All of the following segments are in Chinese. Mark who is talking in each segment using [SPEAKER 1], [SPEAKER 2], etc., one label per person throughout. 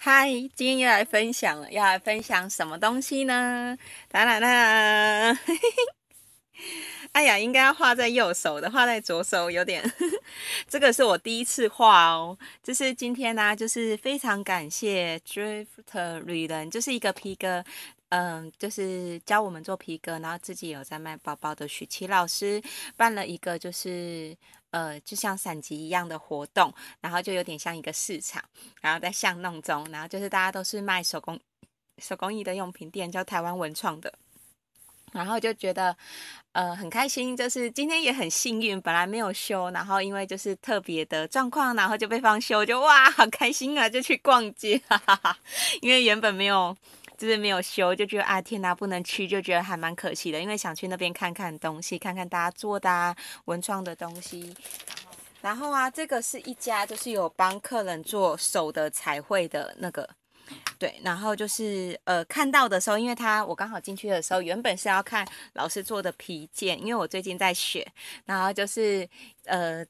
[SPEAKER 1] 嗨，今天又来分享了，要来分享什么东西呢？当然啦，哎呀，应该要画在右手的，画在左手有点。这个是我第一次画哦，就是今天呢，就是非常感谢 Drifter 女人，就是一个 P 哥。嗯，就是教我们做皮革，然后自己有在卖包包的许琪老师办了一个，就是呃，就像闪集一样的活动，然后就有点像一个市场，然后在巷弄中，然后就是大家都是卖手工、手工艺的用品店，叫台湾文创的，然后就觉得呃很开心，就是今天也很幸运，本来没有休，然后因为就是特别的状况，然后就被放休，就哇好开心啊，就去逛街，哈哈哈，因为原本没有。就是没有修，就觉得啊天哪，不能去，就觉得还蛮可惜的，因为想去那边看看东西，看看大家做的文创的东西。然后啊，这个是一家就是有帮客人做手的彩绘的那个，对。然后就是呃，看到的时候，因为他我刚好进去的时候，原本是要看老师做的皮件，因为我最近在学。然后就是呃。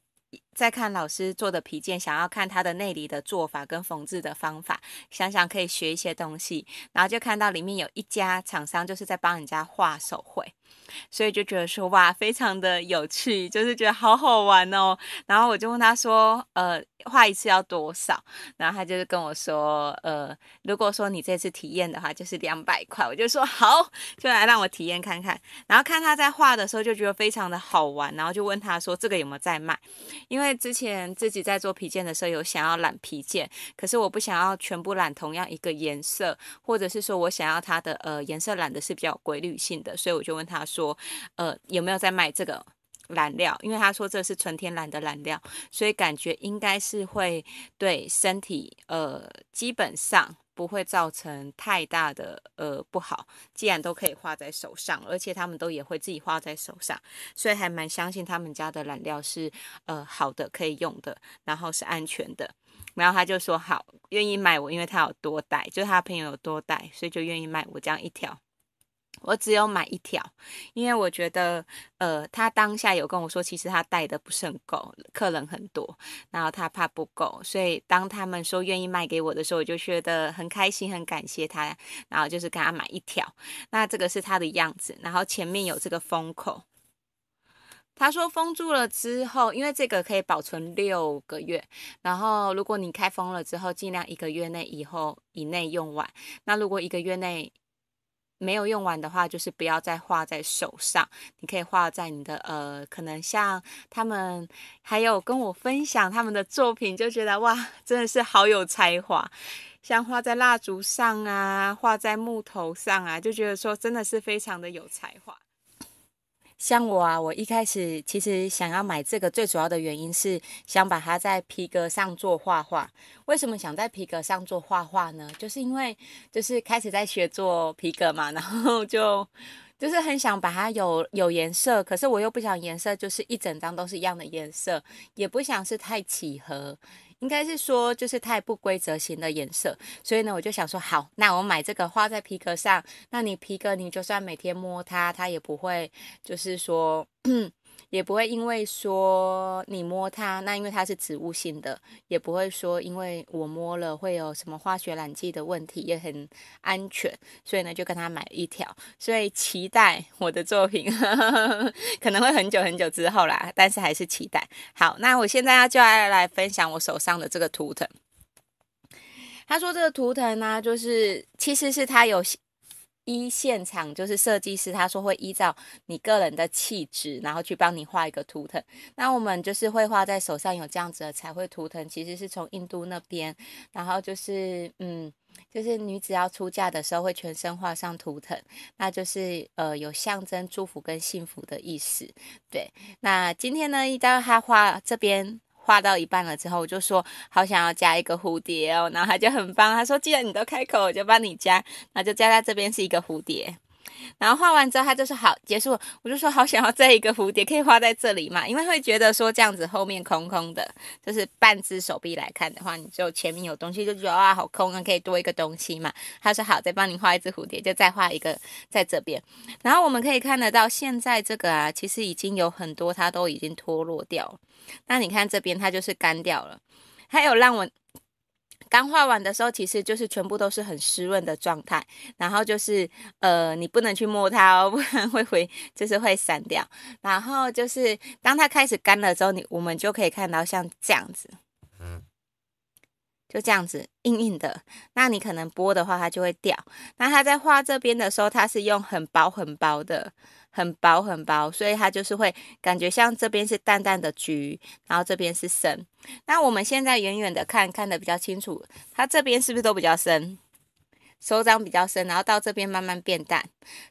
[SPEAKER 1] 再看老师做的皮件，想要看它的内里的做法跟缝制的方法，想想可以学一些东西，然后就看到里面有一家厂商就是在帮人家画手绘。所以就觉得说哇，非常的有趣，就是觉得好好玩哦。然后我就问他说，呃，画一次要多少？然后他就是跟我说，呃，如果说你这次体验的话，就是两百块。我就说好，就来让我体验看看。然后看他在画的时候，就觉得非常的好玩。然后就问他说，这个有没有在卖？因为之前自己在做皮件的时候，有想要染皮件，可是我不想要全部染同样一个颜色，或者是说我想要它的呃颜色染的是比较规律性的，所以我就问他。他说：“呃，有没有在卖这个染料？因为他说这是纯天然的染料，所以感觉应该是会对身体，呃，基本上不会造成太大的呃不好。既然都可以画在手上，而且他们都也会自己画在手上，所以还蛮相信他们家的染料是呃好的，可以用的，然后是安全的。然后他就说好，愿意卖我，因为他有多带，就是他朋友有多带，所以就愿意卖我这样一条。”我只有买一条，因为我觉得，呃，他当下有跟我说，其实他带的不是很够，客人很多，然后他怕不够，所以当他们说愿意卖给我的时候，我就觉得很开心，很感谢他，然后就是跟他买一条。那这个是他的样子，然后前面有这个封口。他说封住了之后，因为这个可以保存六个月，然后如果你开封了之后，尽量一个月内以后以内用完。那如果一个月内，没有用完的话，就是不要再画在手上。你可以画在你的呃，可能像他们，还有跟我分享他们的作品，就觉得哇，真的是好有才华。像画在蜡烛上啊，画在木头上啊，就觉得说真的是非常的有才华。像我啊，我一开始其实想要买这个，最主要的原因是想把它在皮革上做画画。为什么想在皮革上做画画呢？就是因为就是开始在学做皮革嘛，然后就就是很想把它有有颜色，可是我又不想颜色就是一整张都是一样的颜色，也不想是太契合。应该是说，就是太不规则型的颜色，所以呢，我就想说，好，那我买这个画在皮革上，那你皮革你就算每天摸它，它也不会，就是说。也不会因为说你摸它，那因为它是植物性的，也不会说因为我摸了会有什么化学染剂的问题，也很安全，所以呢就跟他买一条，所以期待我的作品 可能会很久很久之后啦，但是还是期待。好，那我现在要就要来分享我手上的这个图腾。他说这个图腾呢，就是其实是他有。一现场就是设计师，他说会依照你个人的气质，然后去帮你画一个图腾。那我们就是会画在手上有这样子的彩绘图腾，其实是从印度那边，然后就是嗯，就是女子要出嫁的时候会全身画上图腾，那就是呃有象征祝福跟幸福的意思。对，那今天呢，一张他画这边。画到一半了之后，我就说好想要加一个蝴蝶哦，然后他就很棒，他说既然你都开口，我就帮你加，那就加在这边是一个蝴蝶。然后画完之后，他就是好结束，我就说好想要这一个蝴蝶，可以画在这里嘛？因为会觉得说这样子后面空空的，就是半只手臂来看的话，你就前面有东西就觉得啊好空啊，可以多一个东西嘛？他说好，再帮你画一只蝴蝶，就再画一个在这边。然后我们可以看得到，现在这个啊，其实已经有很多它都已经脱落掉。那你看这边它就是干掉了，还有让我。刚画完的时候，其实就是全部都是很湿润的状态，然后就是呃，你不能去摸它哦，不然会回，就是会散掉。然后就是当它开始干了之后，你我们就可以看到像这样子，嗯，就这样子硬硬的。那你可能剥的话，它就会掉。那它在画这边的时候，它是用很薄很薄的。很薄很薄，所以它就是会感觉像这边是淡淡的橘，然后这边是深。那我们现在远远的看看的比较清楚，它这边是不是都比较深？手掌比较深，然后到这边慢慢变淡。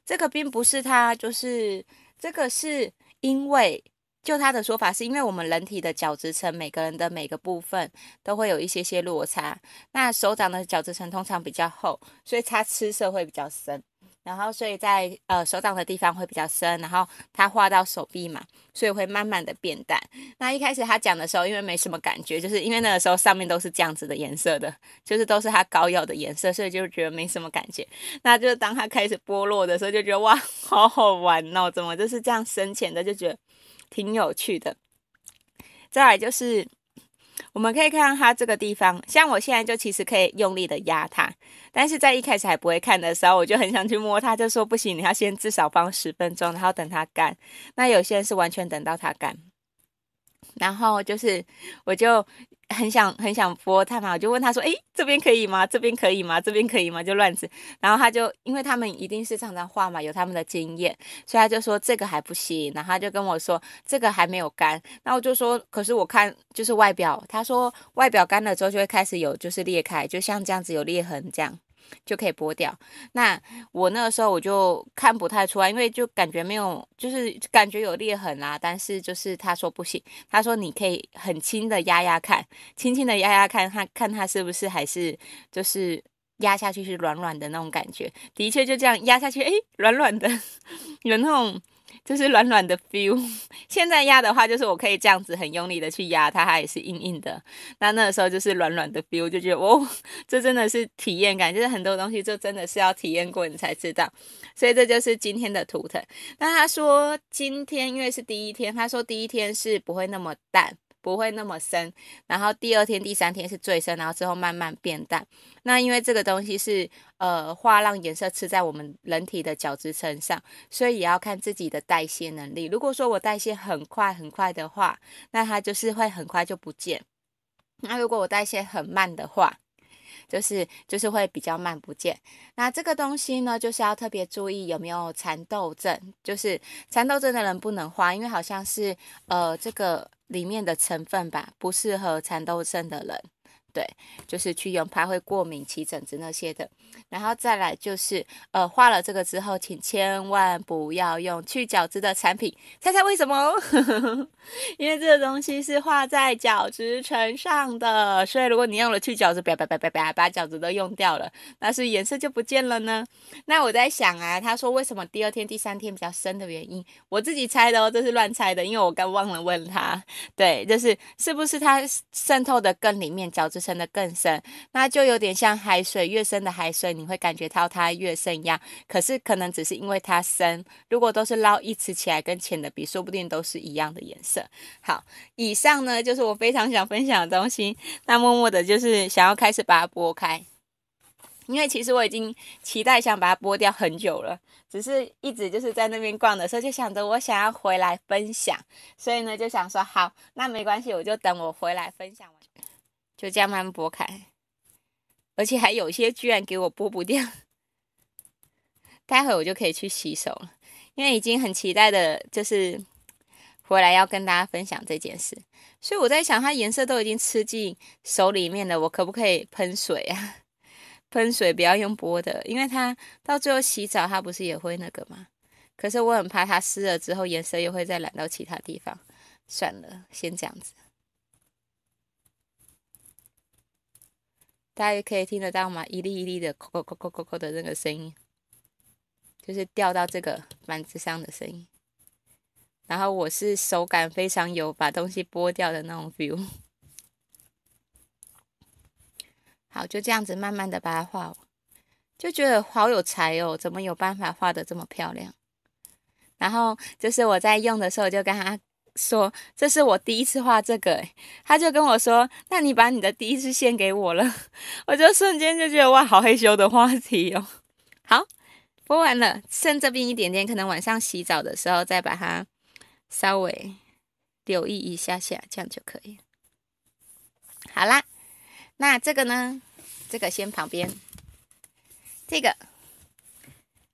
[SPEAKER 1] 这个并不是它，就是这个是因为，就他的说法是因为我们人体的角质层，每个人的每个部分都会有一些些落差。那手掌的角质层通常比较厚，所以它吃色会比较深。然后，所以在呃手掌的地方会比较深，然后它画到手臂嘛，所以会慢慢的变淡。那一开始他讲的时候，因为没什么感觉，就是因为那个时候上面都是这样子的颜色的，就是都是他膏药的颜色，所以就觉得没什么感觉。那就当他开始剥落的时候，就觉得哇，好好玩哦，怎么就是这样深浅的，就觉得挺有趣的。再来就是。我们可以看到它这个地方，像我现在就其实可以用力的压它，但是在一开始还不会看的时候，我就很想去摸它，就说不行，你要先至少放十分钟，然后等它干。那有些人是完全等到它干。然后就是，我就很想很想剥他嘛，我就问他说：“哎，这边可以吗？这边可以吗？这边可以吗？”就乱指。然后他就因为他们一定是常常画嘛，有他们的经验，所以他就说这个还不行。然后他就跟我说这个还没有干。那我就说可是我看就是外表，他说外表干了之后就会开始有就是裂开，就像这样子有裂痕这样。就可以剥掉。那我那个时候我就看不太出来，因为就感觉没有，就是感觉有裂痕啦。但是就是他说不行，他说你可以很轻的压压看，轻轻的压压看，看看他是不是还是就是压下去是软软的那种感觉。的确就这样压下去，哎，软软的，有那种。就是软软的 feel，现在压的话，就是我可以这样子很用力的去压它，它也是硬硬的。那那个时候就是软软的 feel，就觉得哦，这真的是体验感，就是很多东西就真的是要体验过你才知道。所以这就是今天的图腾。那他说今天因为是第一天，他说第一天是不会那么淡。不会那么深，然后第二天、第三天是最深，然后之后慢慢变淡。那因为这个东西是呃化让颜色吃在我们人体的角质层上，所以也要看自己的代谢能力。如果说我代谢很快很快的话，那它就是会很快就不见。那如果我代谢很慢的话，就是就是会比较慢不见。那这个东西呢，就是要特别注意有没有蚕豆症，就是蚕豆症的人不能花，因为好像是呃这个。里面的成分吧，不适合蚕豆症的人。对，就是去用怕会过敏、起疹子那些的，然后再来就是，呃，画了这个之后，请千万不要用去角质的产品。猜猜为什么？因为这个东西是画在角质层上的，所以如果你用了去角质，拜拜拜拜拜，把角质都用掉了，那是颜色就不见了呢。那我在想啊，他说为什么第二天、第三天比较深的原因，我自己猜的哦，这是乱猜的，因为我刚忘了问他。对，就是是不是它渗透的更里面角质？深的更深，那就有点像海水，越深的海水你会感觉到它越深一样。可是可能只是因为它深，如果都是捞一池起来跟浅的比，说不定都是一样的颜色。好，以上呢就是我非常想分享的东西。那默默的就是想要开始把它剥开，因为其实我已经期待想把它剥掉很久了，只是一直就是在那边逛的时候就想着我想要回来分享，所以呢就想说好，那没关系，我就等我回来分享。就这样慢慢剥开，而且还有些居然给我剥不掉。待会我就可以去洗手了，因为已经很期待的，就是回来要跟大家分享这件事。所以我在想，它颜色都已经吃进手里面了，我可不可以喷水啊？喷水不要用拨的，因为它到最后洗澡，它不是也会那个吗？可是我很怕它湿了之后，颜色又会再染到其他地方。算了，先这样子。大家可以听得到吗？一粒一粒的扣扣扣扣扣扣的那个声音，就是掉到这个板子上的声音。然后我是手感非常有把东西剥掉的那种 feel。好，就这样子慢慢的把它画就觉得好有才哦！怎么有办法画的这么漂亮？然后就是我在用的时候，就跟他。说这是我第一次画这个，他就跟我说：“那你把你的第一次献给我了。”我就瞬间就觉得哇，好害羞的话题哦。好，播完了，剩这边一点点，可能晚上洗澡的时候再把它稍微留意一下下，这样就可以。好啦，那这个呢？这个先旁边，这个。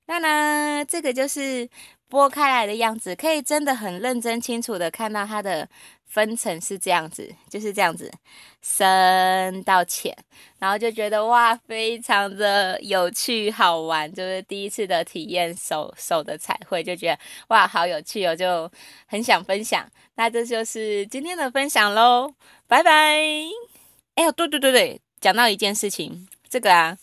[SPEAKER 1] 那呢，这个就是剥开来的样子，可以真的很认真、清楚的看到它的分层是这样子，就是这样子深到浅，然后就觉得哇，非常的有趣、好玩，就是第一次的体验手手的彩绘，就觉得哇，好有趣哦，就很想分享。那这就是今天的分享喽，拜拜。哎呦，对对对对，讲到一件事情，这个啊，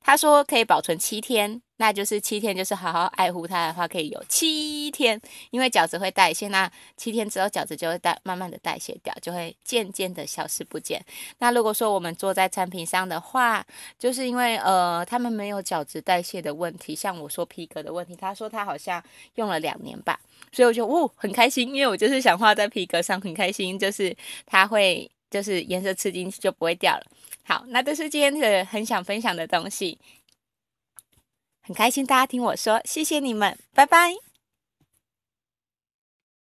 [SPEAKER 1] 他说可以保存七天。那就是七天，就是好好爱护它的话，可以有七天，因为饺子会代谢，那七天之后饺子就会代慢慢的代谢掉，就会渐渐的消失不见。那如果说我们做在产品上的话，就是因为呃他们没有饺子代谢的问题，像我说皮革的问题，他说他好像用了两年吧，所以我就哦很开心，因为我就是想画在皮革上，很开心，就是它会就是颜色吃进去就不会掉了。好，那这是今天的很想分享的东西。很开心大家听我说，谢谢你们，拜拜。